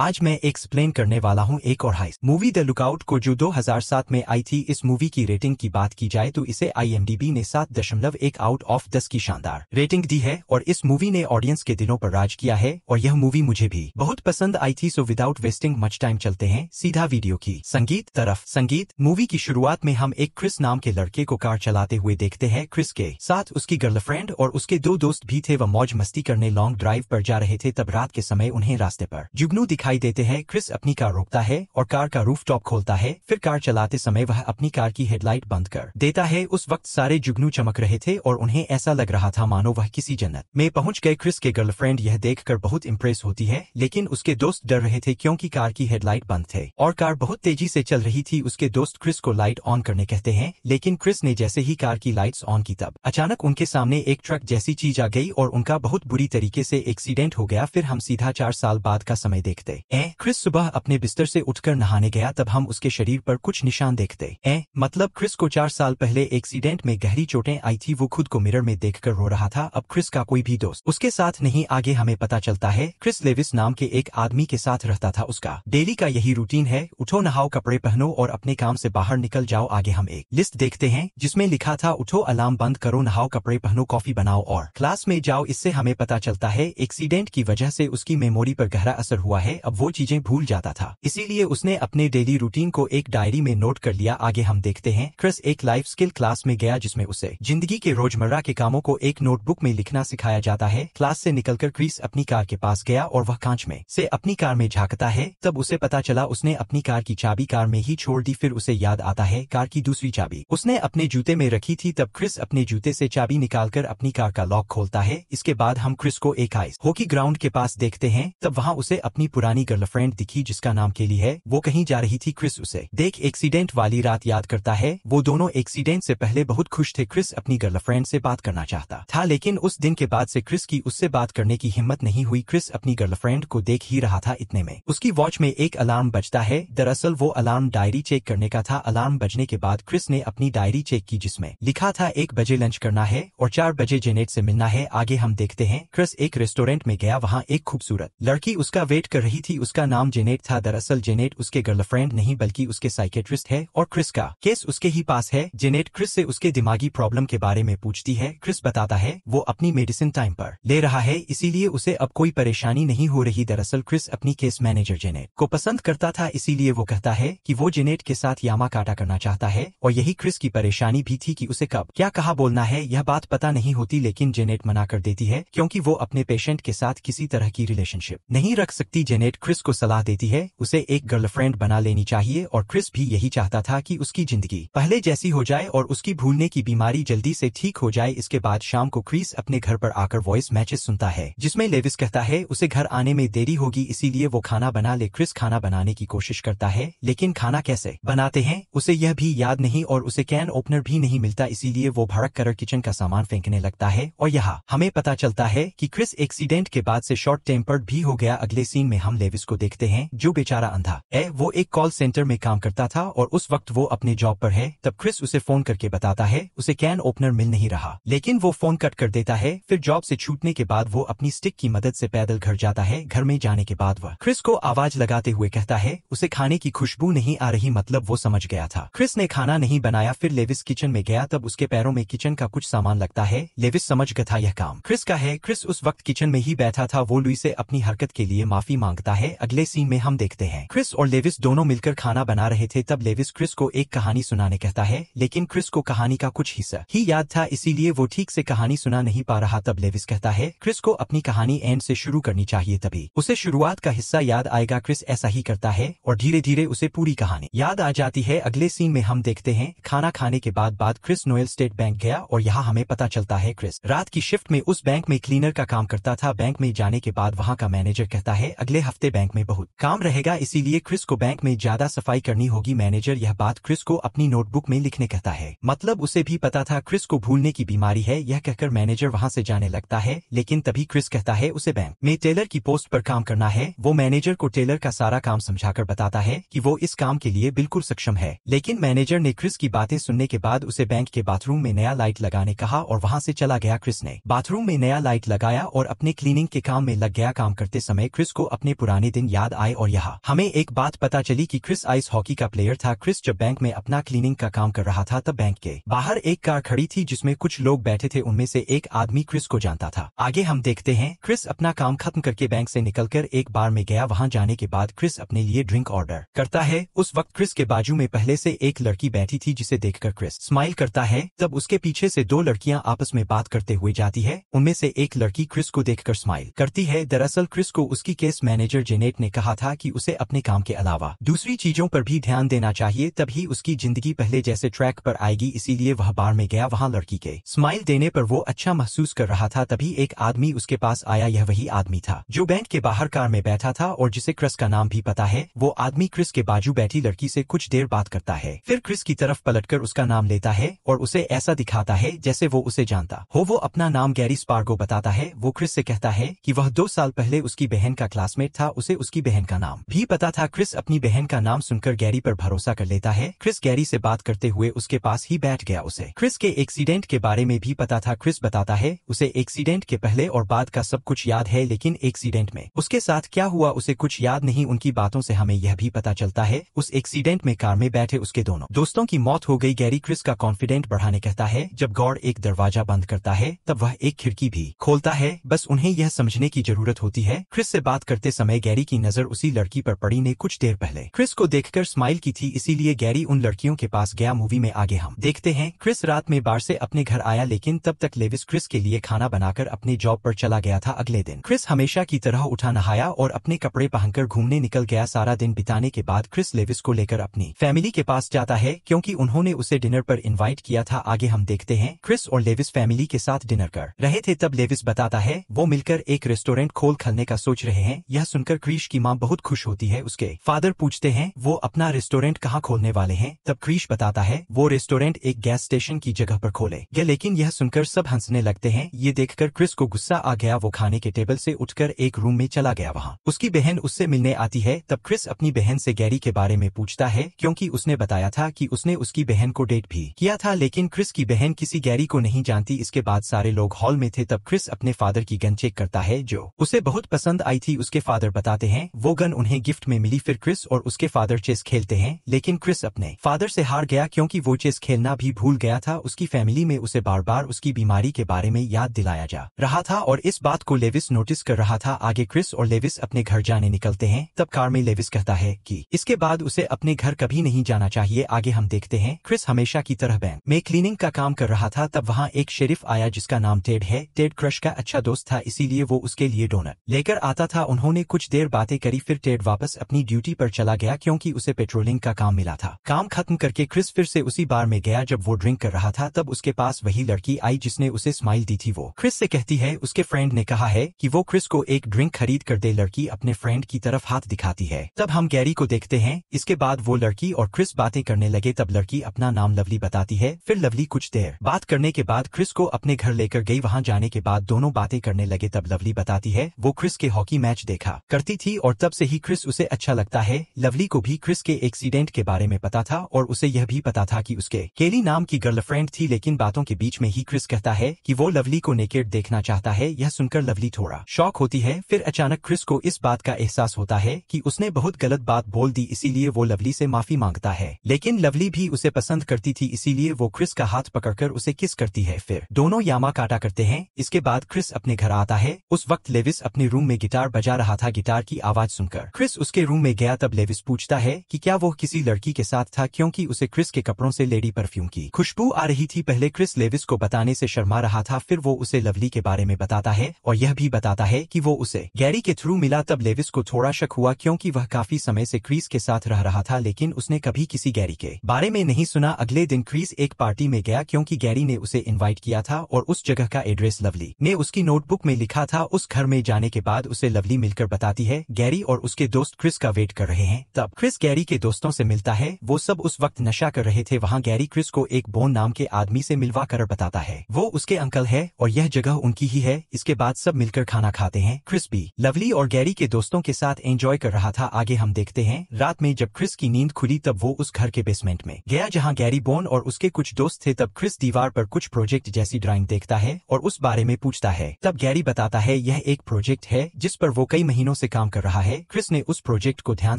आज मैं एक्सप्लेन करने वाला हूं एक और हाइस मूवी द लुकआउट को जो 2007 में आई थी इस मूवी की रेटिंग की बात की जाए तो इसे आईएमडीबी ने सात दशमलव एक आउट ऑफ दस की शानदार रेटिंग दी है और इस मूवी ने ऑडियंस के दिलों पर राज किया है और यह मूवी मुझे भी बहुत पसंद आई थी so without wasting much time चलते हैं सीधा वीडियो की संगीत तरफ संगीत मूवी की शुरुआत में हम एक क्रिस नाम के लड़के को कार चलाते हुए देखते हैं क्रिस के साथ उसकी गर्लफ्रेंड और उसके दो दोस्त भी थे वह मौज मस्ती करने लॉन्ग ड्राइव पर जा रहे थे तब रात के समय उन्हें रास्ते पर जुगनू दिखा दिखाई देते हैं क्रिस अपनी कार रोकता है और कार का रूफ टॉप खोलता है फिर कार चलाते समय वह अपनी कार की हेडलाइट बंद कर देता है उस वक्त सारे जुगनू चमक रहे थे और उन्हें ऐसा लग रहा था मानो वह किसी जन्नत में पहुंच गए क्रिस के गर्लफ्रेंड यह देख बहुत इम्प्रेस होती है लेकिन उसके दोस्त डर रहे थे क्योंकि कार की हेडलाइट बंद थे और कार बहुत तेजी से चल रही थी उसके दोस्त क्रिस को लाइट ऑन करने कहते हैं लेकिन क्रिस ने जैसे ही कार की लाइट ऑन की तब अचानक उनके सामने एक ट्रक जैसी चीज आ गई और उनका बहुत बुरी तरीके से एक्सीडेंट हो गया फिर हम सीधा चार साल बाद का समय देखते ए क्रिस सुबह अपने बिस्तर से उठकर नहाने गया तब हम उसके शरीर पर कुछ निशान देखते ए मतलब क्रिस को चार साल पहले एक्सीडेंट में गहरी चोटें आई थी वो खुद को मिरर में देखकर रो रहा था अब क्रिस का कोई भी दोस्त उसके साथ नहीं आगे हमें पता चलता है क्रिस लेविस नाम के एक आदमी के साथ रहता था उसका डेली का यही रूटीन है उठो नहाओ कपड़े पहनो और अपने काम ऐसी बाहर निकल जाओ आगे हम एक लिस्ट देखते हैं जिसमें लिखा था उठो अलार्म बंद करो नहाओ कपड़े पहनो कॉफी बनाओ और क्लास में जाओ इससे हमें पता चलता है एक्सीडेंट की वजह से उसकी मेमोरी पर गहरा असर हुआ है अब वो चीजें भूल जाता था इसीलिए उसने अपने डेली रूटीन को एक डायरी में नोट कर लिया आगे हम देखते हैं क्रिस एक लाइफ स्किल क्लास में गया जिसमें उसे जिंदगी के रोजमर्रा के कामों को एक नोटबुक में लिखना सिखाया जाता है क्लास से निकलकर क्रिस अपनी कार के पास गया और वह कांच में से अपनी कार में झांकता है तब उसे पता चला उसने अपनी कार की चाबी कार में ही छोड़ दी फिर उसे याद आता है कार की दूसरी चाबी उसने अपने जूते में रखी थी तब क्रिस अपने जूते से चाबी निकालकर अपनी कार का लॉक खोलता है इसके बाद हम क्रिस को एक आइस हॉकी ग्राउंड के पास देखते हैं तब वहाँ उसे अपनी पुरानी पुरानी गर्लफ्रेंड दिखी जिसका नाम केली है वो कहीं जा रही थी क्रिस उसे देख एक्सीडेंट वाली रात याद करता है वो दोनों एक्सीडेंट से पहले बहुत खुश थे क्रिस अपनी गर्लफ्रेंड से बात करना चाहता था लेकिन उस दिन के बाद से क्रिस की उससे बात करने की हिम्मत नहीं हुई क्रिस अपनी गर्लफ्रेंड को देख ही रहा था इतने में उसकी वॉच में एक अलार्म बजता है दरअसल वो अलार्म डायरी चेक करने का था अलार्म बजने के बाद क्रिस ने अपनी डायरी चेक की जिसमें लिखा था एक बजे लंच करना है और चार बजे जेनेट से मिलना है आगे हम देखते हैं क्रिस एक रेस्टोरेंट में गया वहाँ एक खूबसूरत लड़की उसका वेट कर रही रही थी उसका नाम जेनेट था दरअसल जेनेट उसके गर्लफ्रेंड नहीं बल्कि उसके साइकेट्रिस्ट है और क्रिस का केस उसके ही पास है जेनेट क्रिस से उसके दिमागी प्रॉब्लम के बारे में पूछती है क्रिस बताता है वो अपनी मेडिसिन टाइम पर ले रहा है इसीलिए उसे अब कोई परेशानी नहीं हो रही दरअसल क्रिस अपनी केस मैनेजर जेनेट को पसंद करता था इसीलिए वो कहता है की वो जेनेट के साथ यामा काटा करना चाहता है और यही क्रिस की परेशानी भी थी की उसे कब क्या कहा बोलना है यह बात पता नहीं होती लेकिन जेनेट मना कर देती है क्योंकि वो अपने पेशेंट के साथ किसी तरह की रिलेशनशिप नहीं रख सकती जेनेट नेट क्रिस को सलाह देती है उसे एक गर्लफ्रेंड बना लेनी चाहिए और क्रिस भी यही चाहता था कि उसकी जिंदगी पहले जैसी हो जाए और उसकी भूलने की बीमारी जल्दी से ठीक हो जाए इसके बाद शाम को क्रिस अपने घर पर आकर वॉइस मैचेस सुनता है जिसमें लेविस कहता है उसे घर आने में देरी होगी इसीलिए वो खाना बना ले क्रिस खाना बनाने की कोशिश करता है लेकिन खाना कैसे बनाते हैं उसे यह भी याद नहीं और उसे कैन ओपनर भी नहीं मिलता इसीलिए वो भड़क कर किचन का सामान फेंकने लगता है और यहाँ हमें पता चलता है कि क्रिस एक्सीडेंट के बाद से शॉर्ट टेम्पर्ड भी हो गया अगले सीन में हम लेविस को देखते हैं जो बेचारा अंधा है वो एक कॉल सेंटर में काम करता था और उस वक्त वो अपने जॉब पर है तब क्रिस उसे फोन करके बताता है उसे कैन ओपनर मिल नहीं रहा लेकिन वो फोन कट कर देता है फिर जॉब से छूटने के बाद वो अपनी स्टिक की मदद से पैदल घर जाता है घर में जाने के बाद वह क्रिस को आवाज लगाते हुए कहता है उसे खाने की खुशबू नहीं आ रही मतलब वो समझ गया था क्रिस ने खाना नहीं बनाया फिर लेविस किचन में गया तब उसके पैरों में किचन का कुछ सामान लगता है लेविस समझ गया था यह काम क्रिस का है क्रिस उस वक्त किचन में ही बैठा था वो लुई से अपनी हरकत के लिए माफी मांगता करता है अगले सीन में हम देखते हैं क्रिस और लेविस दोनों मिलकर खाना बना रहे थे तब लेविस क्रिस को एक कहानी सुनाने कहता है लेकिन क्रिस को कहानी का कुछ हिस्सा ही याद था इसीलिए वो ठीक से कहानी सुना नहीं पा रहा तब लेविस कहता है क्रिस को अपनी कहानी एंड से शुरू करनी चाहिए तभी उसे शुरुआत का हिस्सा याद आएगा क्रिस ऐसा ही करता है और धीरे धीरे उसे पूरी कहानी याद आ जाती है अगले सीन में हम देखते हैं खाना खाने के बाद बाद क्रिस नोएल स्टेट बैंक गया और यहाँ हमें पता चलता है क्रिस रात की शिफ्ट में उस बैंक में क्लीनर का काम करता था बैंक में जाने के बाद वहाँ का मैनेजर कहता है अगले हफ्ते हफ्ते बैंक में बहुत काम रहेगा इसीलिए क्रिस को बैंक में ज्यादा सफाई करनी होगी मैनेजर यह बात क्रिस को अपनी नोटबुक में लिखने कहता है मतलब उसे भी पता था क्रिस को भूलने की बीमारी है यह कहकर मैनेजर वहाँ ऐसी जाने लगता है लेकिन तभी क्रिस कहता है उसे बैंक में टेलर की पोस्ट आरोप काम करना है वो मैनेजर को टेलर का सारा काम समझा बताता है की वो इस काम के लिए बिल्कुल सक्षम है लेकिन मैनेजर ने क्रिस की बातें सुनने के बाद उसे बैंक के बाथरूम में नया लाइट लगाने कहा और वहाँ से चला गया क्रिस ने बाथरूम में नया लाइट लगाया और अपने क्लीनिंग के काम में लग गया काम करते समय क्रिस को अपने पुराने दिन याद आए और यहाँ हमें एक बात पता चली कि क्रिस आइस हॉकी का प्लेयर था क्रिस जब बैंक में अपना क्लीनिंग का काम कर रहा था तब बैंक के बाहर एक कार खड़ी थी जिसमें कुछ लोग बैठे थे उनमें से एक आदमी क्रिस को जानता था आगे हम देखते हैं क्रिस अपना काम खत्म करके बैंक से निकलकर एक बार में गया वहाँ जाने के बाद क्रिस अपने लिए ड्रिंक ऑर्डर करता है उस वक्त क्रिस के बाजू में पहले से एक लड़की बैठी थी जिसे देखकर क्रिस स्माइल करता है तब उसके पीछे से दो लड़कियां आपस में बात करते हुए जाती है उनमें से एक लड़की क्रिस को देखकर स्माइल करती है दरअसल क्रिस को उसकी केस मैनेजर मैनेजर जेनेट ने कहा था कि उसे अपने काम के अलावा दूसरी चीजों पर भी ध्यान देना चाहिए तभी उसकी जिंदगी पहले जैसे ट्रैक पर आएगी इसीलिए वह बार में गया वहां लड़की के स्माइल देने पर वो अच्छा महसूस कर रहा था तभी एक आदमी उसके पास आया यह वही आदमी था जो बैंक के बाहर कार में बैठा था और जिसे क्रिस का नाम भी पता है वो आदमी क्रिस के बाजू बैठी लड़की से कुछ देर बात करता है फिर क्रिस की तरफ पलट उसका नाम लेता है और उसे ऐसा दिखाता है जैसे वो उसे जानता हो वो अपना नाम गैरी स्पार्गो बताता है वो क्रिस से कहता है कि वह दो साल पहले उसकी बहन का क्लासमेट था था उसे उसकी बहन का नाम भी पता था क्रिस अपनी बहन का नाम सुनकर गैरी पर भरोसा कर लेता है क्रिस गैरी से बात करते हुए उसके पास ही बैठ गया उसे क्रिस के एक्सीडेंट के बारे में भी पता था क्रिस बताता है उसे एक्सीडेंट के पहले और बाद का सब कुछ याद है लेकिन एक्सीडेंट में उसके साथ क्या हुआ उसे कुछ याद नहीं उनकी बातों से हमें यह भी पता चलता है उस एक्सीडेंट में कार में बैठे उसके दोनों दोस्तों की मौत हो गई गैरी क्रिस का कॉन्फिडेंट बढ़ाने कहता है जब गौड़ एक दरवाजा बंद करता है तब वह एक खिड़की भी खोलता है बस उन्हें यह समझने की जरूरत होती है क्रिस से बात करते समय समय गैरी की नजर उसी लड़की पर पड़ी ने कुछ देर पहले क्रिस को देखकर स्माइल की थी इसीलिए गैरी उन लड़कियों के पास गया मूवी में आगे हम देखते हैं क्रिस रात में बार से अपने घर आया लेकिन तब तक लेविस क्रिस के लिए खाना बनाकर अपने जॉब पर चला गया था अगले दिन क्रिस हमेशा की तरह उठा नहाया और अपने कपड़े पहनकर घूमने निकल गया सारा दिन बिताने के बाद क्रिस लेविस को लेकर अपनी फैमिली के पास जाता है क्योंकि उन्होंने उसे डिनर पर इन्वाइट किया था आगे हम देखते हैं क्रिस और लेविस फैमिली के साथ डिनर कर रहे थे तब लेविस बताता है वो मिलकर एक रेस्टोरेंट खोल खलने का सोच रहे हैं यह सुनकर क्रीश की माँ बहुत खुश होती है उसके फादर पूछते हैं वो अपना रेस्टोरेंट कहाँ खोलने वाले हैं तब क्रीश बताता है वो रेस्टोरेंट एक गैस स्टेशन की जगह पर खोले गया लेकिन यह सुनकर सब हंसने लगते हैं ये देखकर क्रिस को गुस्सा आ गया वो खाने के टेबल से उठकर एक रूम में चला गया वहाँ उसकी बहन उससे मिलने आती है तब क्रिस अपनी बहन से गैरी के बारे में पूछता है क्योंकि उसने बताया था कि उसने उसकी बहन को डेट भी किया था लेकिन क्रिस की बहन किसी गैरी को नहीं जानती इसके बाद सारे लोग हॉल में थे तब क्रिस अपने फादर की गन चेक करता है जो उसे बहुत पसंद आई थी उसके फादर फादर बताते हैं वो गन उन्हें गिफ्ट में मिली फिर क्रिस और उसके फादर चेस खेलते हैं लेकिन क्रिस अपने फादर से हार गया क्योंकि वो चेस खेलना भी भूल गया था उसकी फैमिली में उसे बार बार उसकी बीमारी के बारे में याद दिलाया जा रहा था और इस बात को लेविस नोटिस कर रहा था आगे क्रिस और लेविस अपने घर जाने निकलते हैं तब कार में लेविस कहता है की इसके बाद उसे अपने घर कभी नहीं जाना चाहिए आगे हम देखते हैं क्रिस हमेशा की तरह बैंक में क्लीनिंग का काम कर रहा था तब वहाँ एक शेरिफ आया जिसका नाम टेड है टेड क्रश का अच्छा दोस्त था इसीलिए वो उसके लिए डोनर लेकर आता था उन्होंने कुछ कुछ देर बातें करी फिर टेड वापस अपनी ड्यूटी पर चला गया क्योंकि उसे पेट्रोलिंग का काम मिला था काम खत्म करके क्रिस फिर से उसी बार में गया जब वो ड्रिंक कर रहा था तब उसके पास वही लड़की आई जिसने उसे स्माइल दी थी वो क्रिस से कहती है उसके फ्रेंड ने कहा है कि वो क्रिस को एक ड्रिंक खरीद कर दे लड़की अपने फ्रेंड की तरफ हाथ दिखाती है तब हम गैरी को देखते हैं इसके बाद वो लड़की और क्रिस बातें करने लगे तब लड़की अपना नाम लवली बताती है फिर लवली कुछ देर बात करने के बाद क्रिस को अपने घर लेकर गई वहाँ जाने के बाद दोनों बातें करने लगे तब लवली बताती है वो क्रिस के हॉकी मैच देखा करती थी और तब से ही क्रिस उसे अच्छा लगता है लवली को भी क्रिस के एक्सीडेंट के बारे में पता था और उसे यह भी पता था कि उसके केली नाम की गर्लफ्रेंड थी लेकिन बातों के बीच में ही क्रिस कहता है कि वो लवली को नेकेड देखना चाहता है यह सुनकर लवली थोड़ा शौक होती है फिर अचानक क्रिस को इस बात का एहसास होता है की उसने बहुत गलत बात बोल दी इसीलिए वो लवली से माफी मांगता है लेकिन लवली भी उसे पसंद करती थी इसीलिए वो क्रिस का हाथ पकड़कर उसे किस करती है फिर दोनों यामा काटा करते हैं इसके बाद क्रिस अपने घर आता है उस वक्त लेविस अपने रूम में गिटार बजा रहा था गिटार की आवाज सुनकर क्रिस उसके रूम में गया तब लेविस पूछता है कि क्या वो किसी लड़की के साथ था क्योंकि उसे क्रिस के कपड़ों से लेडी परफ्यूम की खुशबू आ रही थी पहले क्रिस लेविस को बताने से शर्मा रहा था फिर वो उसे लवली के बारे में बताता है और यह भी बताता है कि वो उसे गैरी के थ्रू मिला तब लेविस को थोड़ा शक हुआ क्योंकि वह काफी समय से क्रीस के साथ रह रहा था लेकिन उसने कभी किसी गैरी के बारे में नहीं सुना अगले दिन क्रीस एक पार्टी में गया क्योंकि गैरी ने उसे इन्वाइट किया था और उस जगह का एड्रेस लवली ने उसकी नोटबुक में लिखा था उस घर में जाने के बाद उसे लवली मिलकर बता बताती है गैरी और उसके दोस्त क्रिस का वेट कर रहे हैं तब क्रिस गैरी के दोस्तों से मिलता है वो सब उस वक्त नशा कर रहे थे वहाँ गैरी क्रिस को एक बोन नाम के आदमी से मिलवा कर बताता है वो उसके अंकल है और यह जगह उनकी ही है इसके बाद सब मिलकर खाना खाते हैं क्रिस भी लवली और गैरी के दोस्तों के साथ एंजॉय कर रहा था आगे हम देखते हैं रात में जब क्रिस की नींद खुली तब वो उस घर के बेसमेंट में गया जहाँ गैरी बोन और उसके कुछ दोस्त थे तब क्रिस दीवार पर कुछ प्रोजेक्ट जैसी ड्राइंग देखता है और उस बारे में पूछता है तब गैरी बताता है यह एक प्रोजेक्ट है जिस पर वो कई महीनों से काम कर रहा है क्रिस ने उस प्रोजेक्ट को ध्यान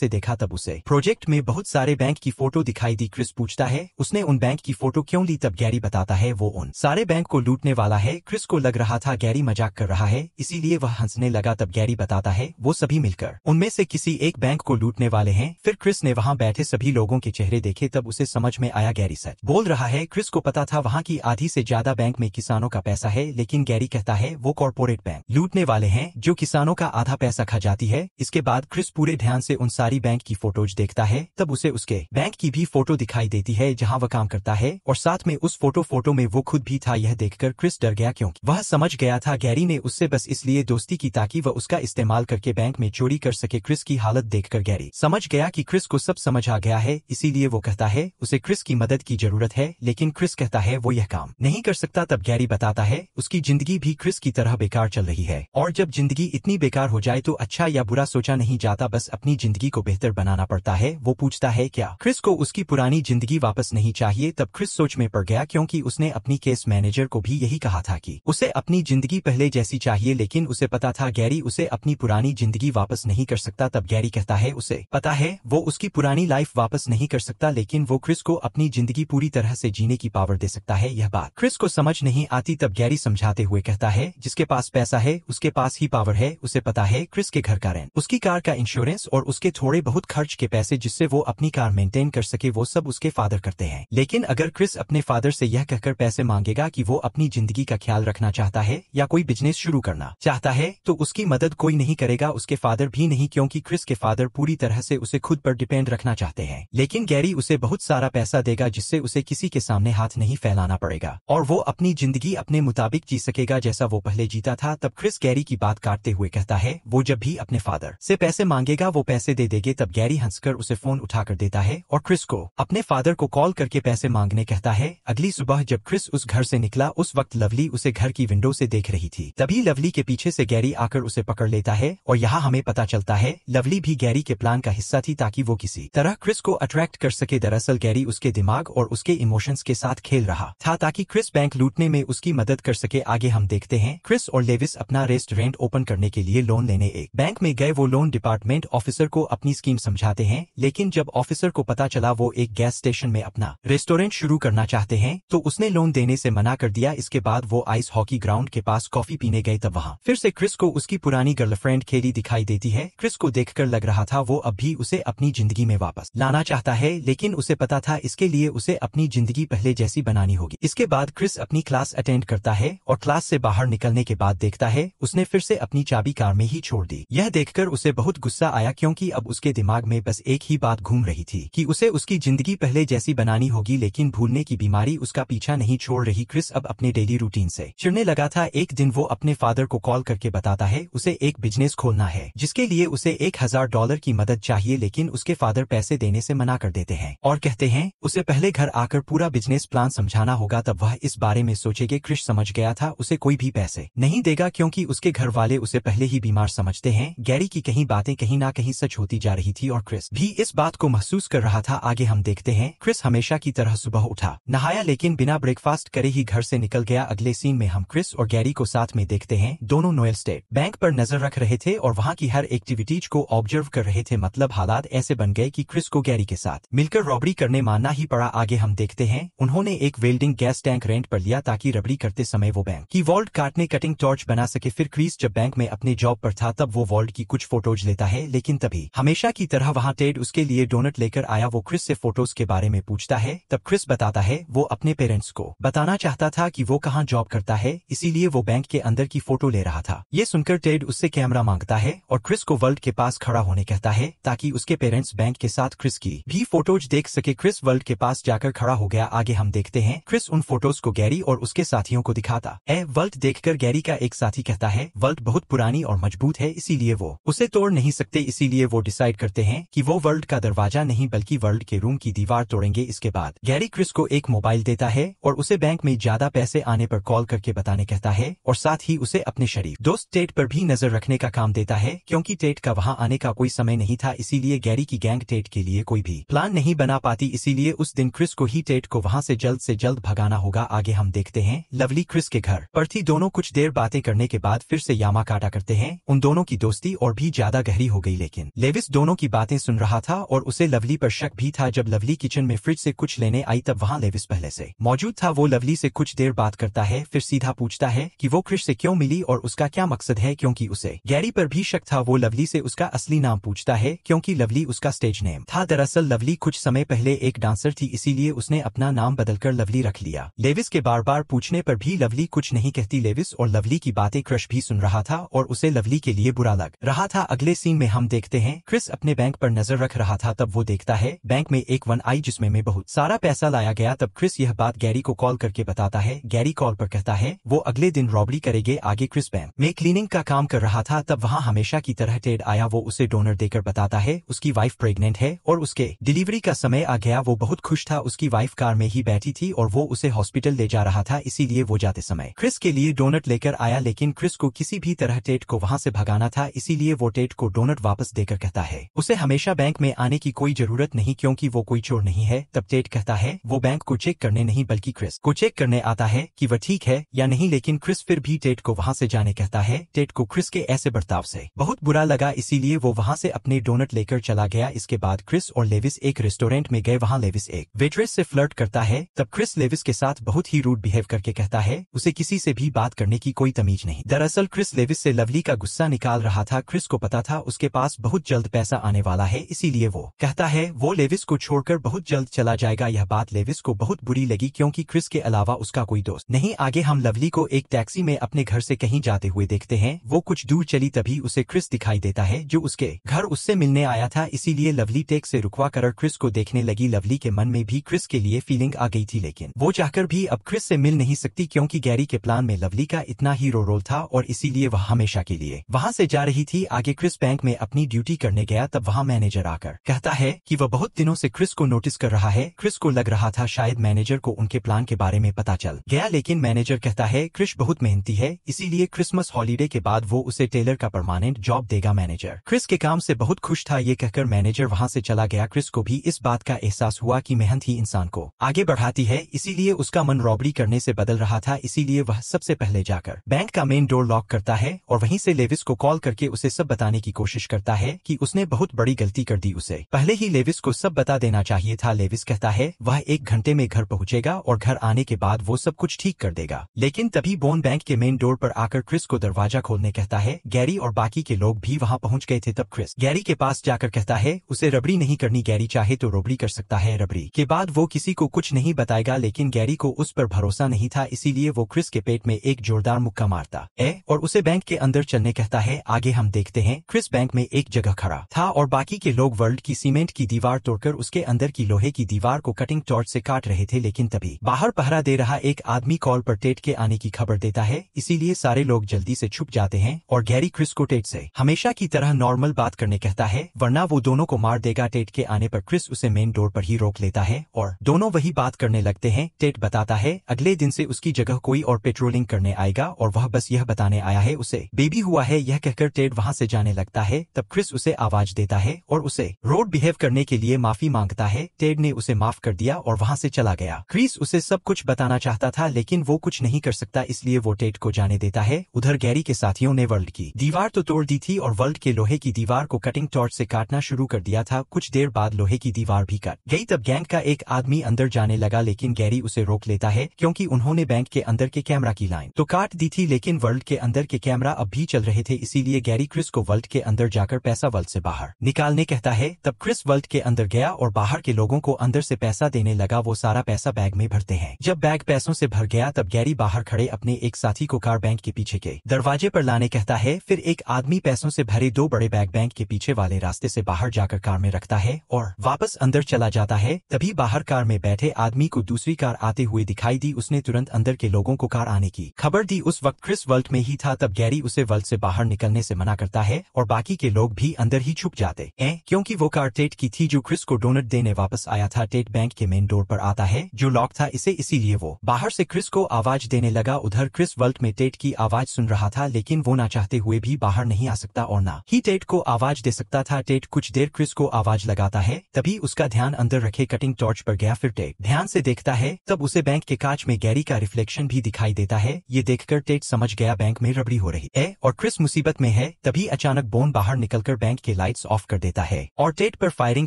से देखा तब उसे प्रोजेक्ट में बहुत सारे बैंक की फोटो दिखाई दी क्रिस पूछता है उसने उन बैंक की फोटो क्यों ली तब गैरी बताता है वो उन सारे बैंक को लूटने वाला है क्रिस को लग रहा था गैरी मजाक कर रहा है इसीलिए वह हंसने लगा तब गैरी बताता है वो सभी मिलकर उनमें से किसी एक बैंक को लूटने वाले हैं फिर क्रिस ने वहाँ बैठे सभी लोगों के चेहरे देखे तब उसे समझ में आया गैरी सच बोल रहा है क्रिस को पता था वहाँ की आधी से ज्यादा बैंक में किसानों का पैसा है लेकिन गैरी कहता है वो कॉरपोरेट बैंक लूटने वाले हैं जो किसानों का आधा पैसा खा जाती है इसके बाद क्रिस पूरे ध्यान से उन सारी बैंक की फोटोज देखता है तब उसे उसके बैंक की भी फोटो दिखाई देती है जहाँ वह काम करता है और साथ में उस फोटो फोटो में वो खुद भी था यह देखकर क्रिस डर गया क्योंकि वह समझ गया था गैरी ने उससे बस इसलिए दोस्ती की ताकि वह उसका इस्तेमाल करके बैंक में चोरी कर सके क्रिस की हालत देखकर गैरी समझ गया कि क्रिस को सब समझ आ गया है इसीलिए वो कहता है उसे क्रिस की मदद की जरूरत है लेकिन क्रिस कहता है वो यह काम नहीं कर सकता तब गैरी बताता है उसकी जिंदगी भी क्रिस की तरह बेकार चल रही है और जब जिंदगी इतनी बेकार हो जाए तो अच्छा या बुरा सोचा नहीं जाता बस अपनी जिंदगी को बेहतर बनाना पड़ता है वो पूछता है क्या क्रिस को उसकी पुरानी जिंदगी वापस नहीं चाहिए तब क्रिस सोच में पड़ गया क्योंकि उसने अपनी केस मैनेजर को भी यही कहा था कि उसे अपनी जिंदगी पहले जैसी चाहिए लेकिन उसे पता था गैरी उसे अपनी पुरानी जिंदगी वापस नहीं कर सकता तब गैरी कहता है उसे पता है वो उसकी पुरानी लाइफ वापस नहीं कर सकता लेकिन वो क्रिस को अपनी जिंदगी पूरी तरह से जीने की पावर दे सकता है यह बात क्रिस को समझ नहीं आती तब गैरी समझाते हुए कहता है जिसके पास पैसा है उसके पास ही पावर है उसे पता है क्रिस उसके घर का रेंट उसकी कार का इंश्योरेंस और उसके थोड़े बहुत खर्च के पैसे जिससे वो अपनी कार मेंटेन कर सके वो सब उसके फादर करते हैं लेकिन अगर क्रिस अपने फादर से यह कहकर पैसे मांगेगा कि वो अपनी जिंदगी का ख्याल रखना चाहता है या कोई बिजनेस शुरू करना चाहता है तो उसकी मदद कोई नहीं करेगा उसके फादर भी नहीं क्योंकि क्रिस के फादर पूरी तरह से उसे खुद पर डिपेंड रखना चाहते हैं लेकिन गैरी उसे बहुत सारा पैसा देगा जिससे उसे किसी के सामने हाथ नहीं फैलाना पड़ेगा और वो अपनी जिंदगी अपने मुताबिक जी सकेगा जैसा वो पहले जीता था तब क्रिस गैरी की बात काटते हुए कहता है वो जब भी अपने फादर से पैसे मांगेगा वो पैसे दे देगे तब गैरी हंसकर उसे फोन उठाकर देता है और क्रिस को अपने फादर को कॉल करके पैसे मांगने कहता है अगली सुबह जब क्रिस उस घर से निकला उस वक्त लवली उसे घर की विंडो से देख रही थी तभी लवली के पीछे से गैरी आकर उसे पकड़ लेता है और यहाँ हमें पता चलता है लवली भी गैरी के प्लान का हिस्सा थी ताकि वो किसी तरह क्रिस को अट्रैक्ट कर सके दरअसल गैरी उसके दिमाग और उसके इमोशंस के साथ खेल रहा था ताकि क्रिस बैंक लूटने में उसकी मदद कर सके आगे हम देखते हैं क्रिस और लेविस अपना रेस्टोरेंट ओपन करने के लिए लोन लेने एक बैंक में गए वो लोन डिपार्टमेंट ऑफिसर को अपनी स्कीम समझाते हैं लेकिन जब ऑफिसर को पता चला वो एक गैस स्टेशन में अपना रेस्टोरेंट शुरू करना चाहते हैं तो उसने लोन देने से मना कर दिया इसके बाद वो आइस हॉकी ग्राउंड के पास कॉफी पीने गए तब वहाँ फिर से क्रिस को उसकी पुरानी गर्लफ्रेंड खेली दिखाई देती है क्रिस को देखकर लग रहा था वो अब भी उसे अपनी जिंदगी में वापस लाना चाहता है लेकिन उसे पता था इसके लिए उसे अपनी जिंदगी पहले जैसी बनानी होगी इसके बाद क्रिस अपनी क्लास अटेंड करता है और क्लास से बाहर निकलने के बाद देखता है उसने फिर से अपनी चाबी कार में ही छोड़ दी थी यह देखकर उसे बहुत गुस्सा आया क्योंकि अब उसके दिमाग में बस एक ही बात घूम रही थी कि उसे उसकी जिंदगी पहले जैसी बनानी होगी लेकिन भूलने की बीमारी उसका पीछा नहीं छोड़ रही क्रिस अब अपने डेली रूटीन से चिड़ने लगा था एक दिन वो अपने फादर को कॉल करके बताता है उसे एक बिजनेस खोलना है जिसके लिए उसे एक हजार डॉलर की मदद चाहिए लेकिन उसके फादर पैसे देने से मना कर देते हैं और कहते हैं उसे पहले घर आकर पूरा बिजनेस प्लान समझाना होगा तब वह इस बारे में सोचेगे क्रिश समझ गया था उसे कोई भी पैसे नहीं देगा क्योंकि उसके घर वाले उसे पहले ही बीमार समझते हैं हैं गैरी की कहीं बातें कहीं ना कहीं सच होती जा रही थी और क्रिस भी इस बात को महसूस कर रहा था आगे हम देखते हैं क्रिस हमेशा की तरह सुबह उठा नहाया लेकिन बिना ब्रेकफास्ट करे ही घर से निकल गया अगले सीन में हम क्रिस और गैरी को साथ में देखते हैं दोनों नोएल स्टेट बैंक पर नजर रख रहे थे और वहाँ की हर एक्टिविटीज को ऑब्जर्व कर रहे थे मतलब हालात ऐसे बन गए की क्रिस को गैरी के साथ मिलकर रॉबरी करने मानना ही पड़ा आगे हम देखते हैं उन्होंने एक वेल्डिंग गैस टैंक रेंट पर लिया ताकि रबड़ी करते समय वो बैंक की वॉल्ट काटने कटिंग टॉर्च बना सके फिर क्रीस जब बैंक में अपने जॉब पर था तब वो वॉल्ट वर्ल्ड की कुछ फोटोज लेता है लेकिन तभी हमेशा की तरह वहाँ टेड उसके लिए डोनट लेकर आया वो क्रिस से फोटोज के बारे में पूछता है तब क्रिस बताता है वो अपने पेरेंट्स को बताना चाहता था की वो कहाँ जॉब करता है इसीलिए वो बैंक के अंदर की फोटो ले रहा था ये सुनकर टेड उससे कैमरा मांगता है और क्रिस को वर्ल्ड के पास खड़ा होने कहता है ताकि उसके पेरेंट्स बैंक के साथ क्रिस की भी फोटोज देख सके क्रिस वर्ल्ड के पास जाकर खड़ा हो गया आगे हम देखते हैं क्रिस उन फोटोज को गैरी और उसके साथियों को दिखाता है वर्ल्ड देखकर गैरी का एक साथी कहता है वर्ल्ड बहुत पुरानी और मजबूत है इसी इसीलिए वो उसे तोड़ नहीं सकते इसीलिए वो डिसाइड करते हैं कि वो वर्ल्ड का दरवाजा नहीं बल्कि वर्ल्ड के रूम की दीवार तोड़ेंगे इसके बाद गैरी क्रिस को एक मोबाइल देता है और उसे बैंक में ज्यादा पैसे आने पर कॉल करके बताने कहता है और साथ ही उसे अपने शरीर दोस्त टेट पर भी नजर रखने का काम देता है क्योंकि टेट का वहाँ आने का कोई समय नहीं था इसीलिए गैरी की गैंग टेट के लिए कोई भी प्लान नहीं बना पाती इसीलिए उस दिन क्रिस को ही टेट को वहाँ से जल्द से जल्द भगाना होगा आगे हम देखते हैं लवली क्रिस के घर पर थी दोनों कुछ देर बातें करने के बाद फिर से यामा काटा करते हैं उन दोनों की की दोस्ती और भी ज्यादा गहरी हो गई लेकिन लेविस दोनों की बातें सुन रहा था और उसे लवली पर शक भी था जब लवली किचन में फ्रिज से कुछ लेने आई तब वहाँ लेविस पहले से मौजूद था वो लवली से कुछ देर बात करता है फिर सीधा पूछता है कि वो क्रिश से क्यों मिली और उसका क्या मकसद है क्योंकि उसे गैरी पर भी शक था वो लवली से उसका असली नाम पूछता है क्योंकि लवली उसका स्टेज नेम था दरअसल लवली कुछ समय पहले एक डांसर थी इसीलिए उसने अपना नाम बदलकर लवली रख लिया लेविस के बार बार पूछने पर भी लवली कुछ नहीं कहती लेविस और लवली की बातें क्रश भी सुन रहा था और उसे लवली के लिए बुरा लग रहा था अगले सीन में हम देखते हैं क्रिस अपने बैंक पर नजर रख रहा था तब वो देखता है बैंक में एक वन आई जिसमें में बहुत सारा पैसा लाया गया तब क्रिस यह बात गैरी को कॉल करके बताता है गैरी कॉल पर कहता है वो अगले दिन रॉबरी करेगे आगे क्रिस बैंक में क्लीनिंग का काम कर रहा था तब वहाँ हमेशा की तरह टेड आया वो उसे डोनर देकर बताता है उसकी वाइफ प्रेगनेंट है और उसके डिलीवरी का समय आ गया वो बहुत खुश था उसकी वाइफ कार में ही बैठी थी और वो उसे हॉस्पिटल ले जा रहा था इसीलिए वो जाते समय क्रिस के लिए डोनट लेकर आया लेकिन क्रिस को किसी भी तरह टेट को वहाँ से भगाना था इसीलिए वो टेट को डोनट वापस देकर कहता है उसे हमेशा बैंक में आने की कोई जरूरत नहीं क्योंकि वो कोई चोर नहीं है तब टेट कहता है वो बैंक को चेक करने नहीं बल्कि क्रिस को चेक करने आता है कि वह ठीक है या नहीं लेकिन क्रिस फिर भी टेट को वहाँ से जाने कहता है टेट को क्रिस के ऐसे बर्ताव से बहुत बुरा लगा इसीलिए वो वहाँ से अपने डोनट लेकर चला गया इसके बाद क्रिस और लेविस एक रेस्टोरेंट में गए वहाँ लेविस एक वेट्रेस से फ्लर्ट करता है तब क्रिस लेविस के साथ बहुत ही रूड बिहेव करके कहता है उसे किसी से भी बात करने की कोई तमीज नहीं दरअसल क्रिस लेविस से लवली का गुस्सा निकाल रहा था क्रिस को पता था उसके पास बहुत जल्द पैसा आने वाला है इसीलिए वो कहता है वो लेविस को छोड़कर बहुत जल्द चला जाएगा यह बात लेविस को बहुत बुरी लगी क्योंकि क्रिस के अलावा उसका कोई दोस्त नहीं आगे हम लवली को एक टैक्सी में अपने घर से कहीं जाते हुए देखते हैं वो कुछ दूर चली तभी उसे क्रिस दिखाई देता है जो उसके घर उससे मिलने आया था इसीलिए लवली टेक से रुकवा कर क्रिस को देखने लगी लवली के मन में भी क्रिस के लिए फीलिंग आ गई थी लेकिन वो चाहकर भी अब क्रिस से मिल नहीं सकती क्योंकि गैरी के प्लान में लवली का इतना हीरो रोल था और इसीलिए वह हमेशा के लिए वहाँ से जा रही थी आगे क्रिस बैंक में अपनी ड्यूटी करने गया तब वहाँ मैनेजर आकर कहता है कि वह बहुत दिनों से क्रिस को नोटिस कर रहा है क्रिस को लग रहा था शायद मैनेजर को उनके प्लान के बारे में पता चल गया लेकिन मैनेजर कहता है क्रिस बहुत मेहनती है इसीलिए क्रिसमस हॉलीडे के बाद वो उसे टेलर का परमानेंट जॉब देगा मैनेजर क्रिस के काम से बहुत खुश था ये कहकर मैनेजर वहाँ से चला गया क्रिस को भी इस बात का एहसास हुआ कि मेहनत ही इंसान को आगे बढ़ाती है इसीलिए उसका मन रॉबरी करने से बदल रहा था इसीलिए वह सबसे पहले जाकर बैंक का मेन डोर लॉक करता है और वहीं से लेविस को कॉल करके उसे सब बताने की कोशिश करता है कि उसने बहुत बड़ी गलती कर दी उसे पहले ही लेविस को सब बता देना चाहिए था लेविस कहता है वह एक घंटे में घर पहुंचेगा और घर आने के बाद वो सब कुछ ठीक कर देगा लेकिन तभी बोन बैंक के मेन डोर पर आकर क्रिस को दरवाजा खोलने कहता है गैरी और बाकी के लोग भी वहाँ पहुँच गए थे तब क्रिस गैरी के पास जाकर कहता है उसे रबड़ी नहीं करनी गैरी चाहे तो रबड़ी कर सकता है रबड़ी के बाद वो किसी को कुछ नहीं बताएगा लेकिन गैरी को उस पर भरोसा नहीं था इसीलिए वो क्रिस के पेट में एक जोरदार मुक्का मारता है और उसे बैंक के अंदर चलने कहता है आगे हम देखते हैं क्रिस बैंक में एक जगह खड़ा था और बाकी के लोग वर्ल्ड की सीमेंट की दीवार तोड़कर उसके अंदर की लोहे की दीवार को कटिंग टॉर्च से काट रहे थे लेकिन तभी बाहर पहरा दे रहा एक आदमी कॉल पर टेट के आने की खबर देता है इसीलिए सारे लोग जल्दी से छुप जाते हैं और गैरी क्रिस को टेट से हमेशा की तरह नॉर्मल बात करने कहता है वरना वो दोनों को मार देगा टेट के आने पर क्रिस उसे मेन डोर पर ही रोक लेता है और दोनों वही बात करने लगते हैं टेट बताता है अगले दिन से उसकी जगह कोई और पेट्रोलिंग करने आएगा और वह बस यह बताने आया है उसे बेबी हुआ है यह कहकर देखकर टेड वहां से जाने लगता है तब क्रिस उसे आवाज देता है और उसे रोड बिहेव करने के लिए माफी मांगता है टेड ने उसे माफ कर दिया और वहां से चला गया क्रिस उसे सब कुछ बताना चाहता था लेकिन वो कुछ नहीं कर सकता इसलिए वो टेड को जाने देता है उधर गैरी के साथियों ने वर्ल्ड की दीवार तो तोड़ दी थी और वर्ल्ड के लोहे की दीवार को कटिंग टॉर्च से काटना शुरू कर दिया था कुछ देर बाद लोहे की दीवार भी कट गई तब गैंग का एक आदमी अंदर जाने लगा लेकिन गैरी उसे रोक लेता है क्योंकि उन्होंने बैंक के अंदर के कैमरा की लाइन तो काट दी थी लेकिन वर्ल्ड के अंदर के कैमरा अब भी चल रहे थे इसीलिए लिए गैरी क्रिस को वर्ल्ड के अंदर जाकर पैसा वर्ल्ड से बाहर निकालने कहता है तब क्रिस वर्ल्ड के अंदर गया और बाहर के लोगों को अंदर से पैसा देने लगा वो सारा पैसा बैग में भरते हैं जब बैग पैसों से भर गया तब गैरी बाहर खड़े अपने एक साथी को कार बैंक के पीछे के दरवाजे पर लाने कहता है फिर एक आदमी पैसों से भरे दो बड़े बैग बैंक के पीछे वाले रास्ते से बाहर जाकर कार में रखता है और वापस अंदर चला जाता है तभी बाहर कार में बैठे आदमी को दूसरी कार आते हुए दिखाई दी उसने तुरंत अंदर के लोगों को कार आने की खबर दी उस वक्त क्रिस वर्ल्ड में ही था तब गैरी उसे वर्ल्ड से बाहर निकलने करने से मना करता है और बाकी के लोग भी अंदर ही छुप जाते हैं क्योंकि वो कार टेट की थी जो क्रिस को डोनट देने वापस आया था टेट बैंक के मेन डोर पर आता है जो लॉक था इसे इसीलिए वो बाहर से क्रिस को आवाज देने लगा उधर क्रिस वर्ल्ट में टेट की आवाज सुन रहा था लेकिन वो ना चाहते हुए भी बाहर नहीं आ सकता और ना ही टेट को आवाज दे सकता था टेट कुछ देर क्रिस को आवाज लगाता है तभी उसका ध्यान अंदर रखे कटिंग टॉर्च पर गया फिर टेट ध्यान से देखता है तब उसे बैंक के कांच में गैरी का रिफ्लेक्शन भी दिखाई देता है ये देखकर टेट समझ गया बैंक में रबड़ी हो रही है और क्रिस मुसीबत में है तभी अचानक बोन बाहर निकलकर बैंक के लाइट्स ऑफ कर देता है और टेट पर फायरिंग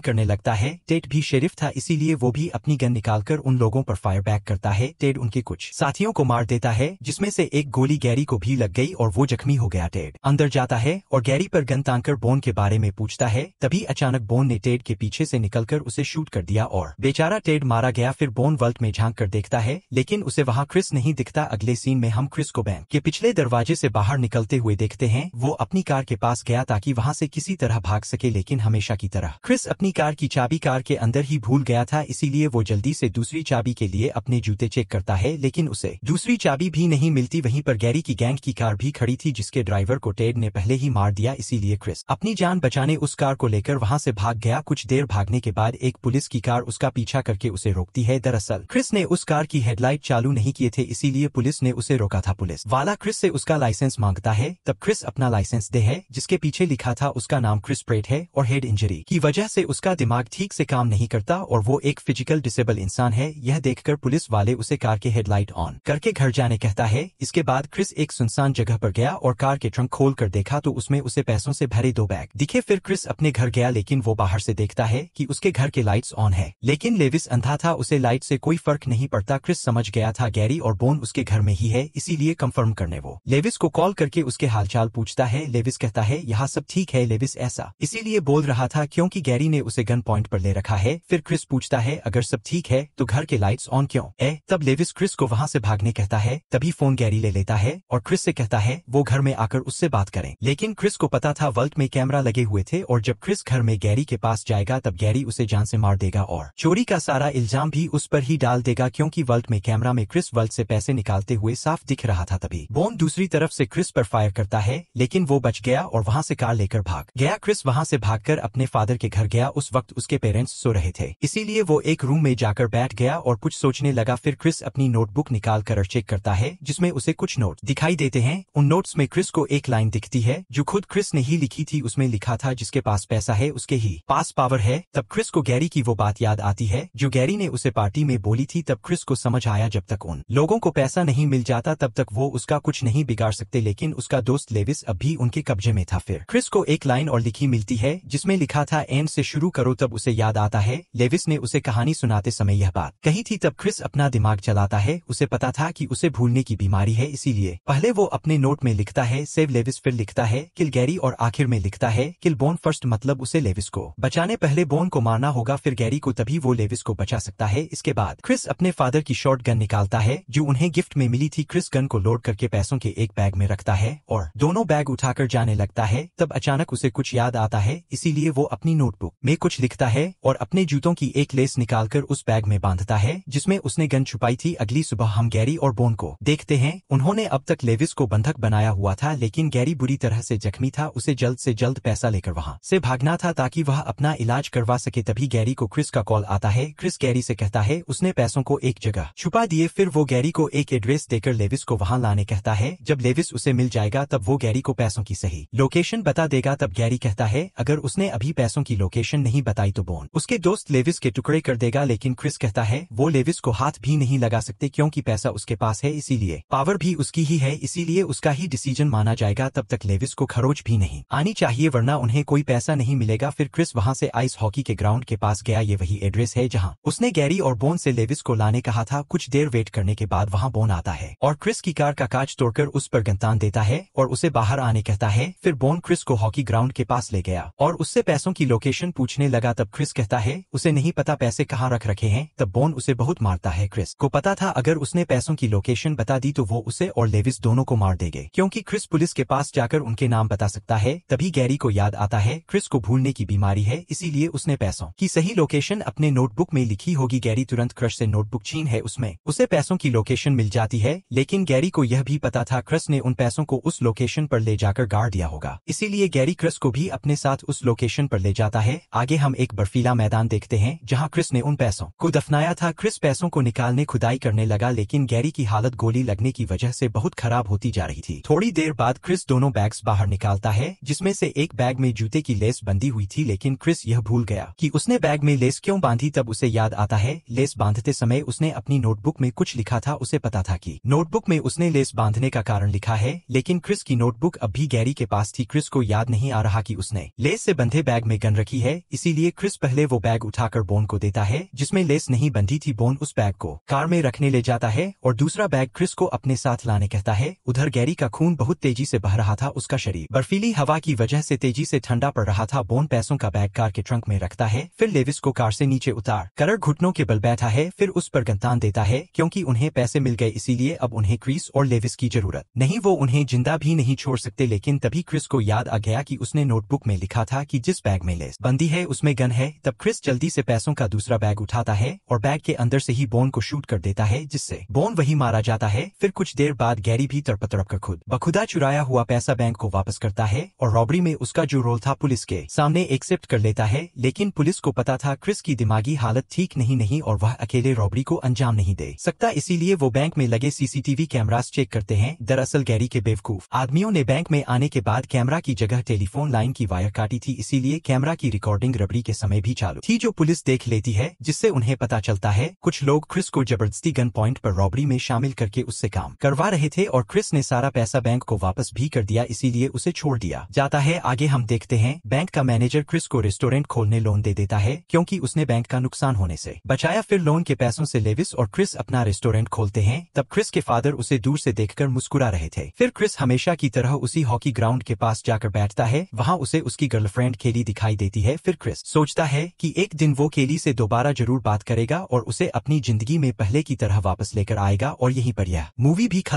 करने लगता है टेट भी शेरिफ था इसीलिए वो भी अपनी गन निकालकर उन लोगों पर फायर बैक करता है टेड उनके कुछ साथियों को मार देता है जिसमे से एक गोली गैरी को भी लग गई और वो जख्मी हो गया टेड अंदर जाता है और गैरी पर गन तांकर बोन के बारे में पूछता है तभी अचानक बोन ने टेड के पीछे से निकलकर उसे शूट कर दिया और बेचारा टेड मारा गया फिर बोन वर्ल्ट में झांक कर देखता है लेकिन उसे वहाँ क्रिस नहीं दिखता अगले सीन में हम क्रिस को बैंक के पिछले दरवाजे से बाहर निकलते हुए देखते हैं वो अपनी कार के पास गया ताकि वहाँ से किसी तरह भाग सके लेकिन हमेशा की तरह क्रिस अपनी कार की चाबी कार के अंदर ही भूल गया था इसीलिए वो जल्दी से दूसरी चाबी के लिए अपने जूते चेक करता है लेकिन उसे दूसरी चाबी भी नहीं मिलती वहीं पर गैरी की गैंग की कार भी खड़ी थी जिसके ड्राइवर को टेड ने पहले ही मार दिया इसीलिए क्रिस अपनी जान बचाने उस कार को लेकर वहाँ से भाग गया कुछ देर भागने के बाद एक पुलिस की कार उसका पीछा करके उसे रोकती है दरअसल क्रिस ने उस कार की हेडलाइट चालू नहीं किए थे इसीलिए पुलिस ने उसे रोका था पुलिस वाला क्रिस से उसका लाइसेंस मांगता है तब क्रिस अपना लाइसेंस दे है जिसके पीछे लिखा था उसका नाम क्रिस प्रेट है और हेड इंजरी की वजह से उसका दिमाग ठीक से काम नहीं करता और वो एक फिजिकल डिसेबल इंसान है यह देखकर पुलिस वाले उसे कार के हेडलाइट ऑन करके घर जाने कहता है इसके बाद क्रिस एक सुनसान जगह पर गया और कार के ट्रंक खोल कर देखा तो उसमें उसे पैसों से भरे दो बैग दिखे फिर क्रिस अपने घर गया लेकिन वो बाहर से देखता है कि उसके घर के लाइट्स ऑन है लेकिन लेविस अंधा था उसे लाइट से कोई फर्क नहीं पड़ता क्रिस समझ गया था गैरी और बोन उसके घर में ही है इसीलिए कंफर्म करने वो लेविस को कॉल करके उसके हालचाल पूछता है लेविस कहता है यहाँ सब ठीक है लेविस ऐसा इसीलिए बोल रहा था क्योंकि गैरी ने उसे गन पॉइंट पर ले रखा है फिर क्रिस पूछता है अगर सब ठीक है तो घर के लाइट्स ऑन क्यों ए तब लेविस क्रिस को वहाँ से भागने कहता है तभी फोन गैरी ले लेता है और क्रिस से कहता है वो घर में आकर उससे बात करें लेकिन क्रिस को पता था वर्ल्ट में कैमरा लगे हुए थे और जब क्रिस घर में गैरी के पास जाएगा तब गैरी उसे जान से मार देगा और चोरी का सारा इल्जाम भी उस पर ही डाल देगा क्योंकि वर्ल्ट में कैमरा में क्रिस वर्ल्ट से पैसे निकालते हुए साफ दिख रहा था तभी बोन दूसरी तरफ से क्रिस पर फायर करता है लेकिन लेकिन वो बच गया और वहाँ से कार लेकर भाग गया क्रिस वहाँ से भागकर अपने फादर के घर गया उस वक्त उसके पेरेंट्स सो रहे थे इसीलिए वो एक रूम में जाकर बैठ गया और कुछ सोचने लगा फिर क्रिस अपनी नोटबुक निकाल कर चेक करता है जिसमे उसे कुछ नोट दिखाई देते हैं उन नोट्स में क्रिस को एक लाइन दिखती है जो खुद क्रिस ने ही लिखी थी उसमें लिखा था जिसके पास पैसा है उसके ही पास पावर है तब क्रिस को गैरी की वो बात याद आती है जो गैरी ने उसे पार्टी में बोली थी तब क्रिस को समझ आया जब तक उन लोगों को पैसा नहीं मिल जाता तब तक वो उसका कुछ नहीं बिगाड़ सकते लेकिन उसका दोस्त लेविस अब भी उनके कब्जे में था फिर क्रिस को एक लाइन और लिखी मिलती है जिसमें लिखा था एंड से शुरू करो तब उसे याद आता है लेविस ने उसे कहानी सुनाते समय यह बात कही थी तब क्रिस अपना दिमाग चलाता है उसे पता था कि उसे भूलने की बीमारी है इसीलिए पहले वो अपने नोट में लिखता है सेव लेविस फिर लिखता है किल गैरी और आखिर में लिखता है किल बोन फर्स्ट मतलब उसे लेविस को बचाने पहले बोन को मारना होगा फिर गैरी को तभी वो लेविस को बचा सकता है इसके बाद क्रिस अपने फादर की शॉर्ट गन निकालता है जो उन्हें गिफ्ट में मिली थी क्रिस गन को लोड करके पैसों के एक बैग में रखता है और दोनों बैग उठाकर जाने लगता है तब अचानक उसे कुछ याद आता है इसीलिए वो अपनी नोटबुक में कुछ लिखता है और अपने जूतों की एक लेस निकालकर उस बैग में बांधता है जिसमें उसने गन छुपाई थी अगली सुबह हम गैरी और बोन को देखते हैं उन्होंने अब तक लेविस को बंधक बनाया हुआ था लेकिन गैरी बुरी तरह से जख्मी था उसे जल्द से जल्द पैसा लेकर वहाँ से भागना था ताकि वह अपना इलाज करवा सके तभी गैरी को क्रिस का कॉल आता है क्रिस गैरी से कहता है उसने पैसों को एक जगह छुपा दिए फिर वो गैरी को एक एड्रेस देकर लेविस को वहाँ लाने कहता है जब लेविस उसे मिल जाएगा तब वो गैरी को पैसों की सही लोकेशन बता देगा तब गैरी कहता है अगर उसने अभी पैसों की लोकेशन नहीं बताई तो बोन उसके दोस्त लेविस के टुकड़े कर देगा लेकिन क्रिस कहता है वो लेविस को हाथ भी नहीं लगा सकते क्योंकि पैसा उसके पास है इसीलिए पावर भी उसकी ही है इसीलिए उसका ही डिसीजन माना जाएगा तब तक लेविस को खरोच भी नहीं आनी चाहिए वरना उन्हें कोई पैसा नहीं मिलेगा फिर क्रिस वहाँ से आइस हॉकी के ग्राउंड के पास गया ये वही एड्रेस है जहाँ उसने गैरी और बोन से लेविस को लाने कहा था कुछ देर वेट करने के बाद वहाँ बोन आता है और क्रिस की कार का काज तोड़कर उस पर गंतान देता है और उसे बाहर आने कहता है फिर बोन क्रिस को हॉकी ग्राउंड के पास ले गया और उससे पैसों की लोकेशन पूछने लगा तब क्रिस कहता है उसे नहीं पता पैसे कहाँ रख रखे हैं तब बोन उसे बहुत मारता है क्रिस को पता था अगर उसने पैसों की लोकेशन बता दी तो वो उसे और लेविस दोनों को मार देगे क्योंकि क्रिस पुलिस के पास जाकर उनके नाम बता सकता है तभी गैरी को याद आता है क्रिस को भूलने की बीमारी है इसीलिए उसने पैसों की सही लोकेशन अपने नोटबुक में लिखी होगी गैरी तुरंत क्रश से नोटबुक छीन है उसमें उसे पैसों की लोकेशन मिल जाती है लेकिन गैरी को यह भी पता था क्रश ने उन पैसों को उस लोकेशन पर ले जाकर गाड़ दिया होगा इसीलिए गैरी क्रिस को भी अपने साथ उस लोकेशन पर ले जाता है आगे हम एक बर्फीला मैदान देखते हैं जहां क्रिस ने उन पैसों को दफनाया था क्रिस पैसों को निकालने खुदाई करने लगा लेकिन गैरी की हालत गोली लगने की वजह से बहुत खराब होती जा रही थी थोड़ी देर बाद क्रिस दोनों बैग बाहर निकालता है जिसमे से एक बैग में जूते की लेस बंदी हुई थी लेकिन क्रिस यह भूल गया की उसने बैग में लेस क्यों बांधी तब उसे याद आता है लेस बांधते समय उसने अपनी नोटबुक में कुछ लिखा था उसे पता था की नोटबुक में उसने लेस बांधने का कारण लिखा है लेकिन क्रिस की नोटबुक अब भी गैरी के पास थी क्रिस को याद नहीं आ रहा कि उसने लेस से बंधे बैग में गन रखी है इसीलिए क्रिस पहले वो बैग उठाकर बोन को देता है जिसमें लेस नहीं बंधी थी बोन उस बैग को कार में रखने ले जाता है और दूसरा बैग क्रिस को अपने साथ लाने कहता है उधर गैरी का खून बहुत तेजी से बह रहा था उसका शरीर बर्फीली हवा की वजह से तेजी से ठंडा पड़ रहा था बोन पैसों का बैग कार के ट्रंक में रखता है फिर लेविस को कार से नीचे उतार करर घुटनों के बल बैठा है फिर उस पर गंतान देता है क्योंकि उन्हें पैसे मिल गए इसीलिए अब उन्हें क्रिस और लेविस की जरूरत नहीं वो उन्हें जिंदा भी नहीं छोड़ सकते सकते लेकिन तभी क्रिस को याद आ गया कि उसने नोटबुक में लिखा था कि जिस बैग में लेस बंदी है उसमें गन है तब क्रिस जल्दी से पैसों का दूसरा बैग उठाता है और बैग के अंदर से ही बोन को शूट कर देता है जिससे बोन वही मारा जाता है फिर कुछ देर बाद गैरी भी तड़प तड़प कर खुद बखुदा चुराया हुआ पैसा बैंक को वापस करता है और रॉबरी में उसका जो रोल था पुलिस के सामने एक्सेप्ट कर लेता है लेकिन पुलिस को पता था क्रिस की दिमागी हालत ठीक नहीं नहीं और वह अकेले रॉबरी को अंजाम नहीं दे सकता इसीलिए वो बैंक में लगे सीसीटीवी कैमरास चेक करते हैं दरअसल गैरी के बेवकूफ आदमियों ने बैंक बैंक में आने के बाद कैमरा की जगह टेलीफोन लाइन की वायर काटी थी इसीलिए कैमरा की रिकॉर्डिंग रबड़ी के समय भी चालू थी जो पुलिस देख लेती है जिससे उन्हें पता चलता है कुछ लोग क्रिस को जबरदस्ती गन पॉइंट पर रॉबरी में शामिल करके उससे काम करवा रहे थे और क्रिस ने सारा पैसा बैंक को वापस भी कर दिया इसीलिए उसे छोड़ दिया जाता है आगे हम देखते हैं बैंक का मैनेजर क्रिस को रेस्टोरेंट खोलने लोन दे देता है क्योंकि उसने बैंक का नुकसान होने से बचाया फिर लोन के पैसों से लेविस और क्रिस अपना रेस्टोरेंट खोलते हैं तब क्रिस के फादर उसे दूर से देखकर मुस्कुरा रहे थे फिर क्रिस हमेशा की तरह उसी उसी हॉकी ग्राउंड के पास जाकर बैठता है वहाँ उसे उसकी गर्लफ्रेंड केली दिखाई देती है फिर क्रिस सोचता है कि एक दिन वो केली से दोबारा जरूर बात करेगा और उसे अपनी जिंदगी में पहले की तरह वापस लेकर आएगा और यही बढ़िया मूवी भी खत्म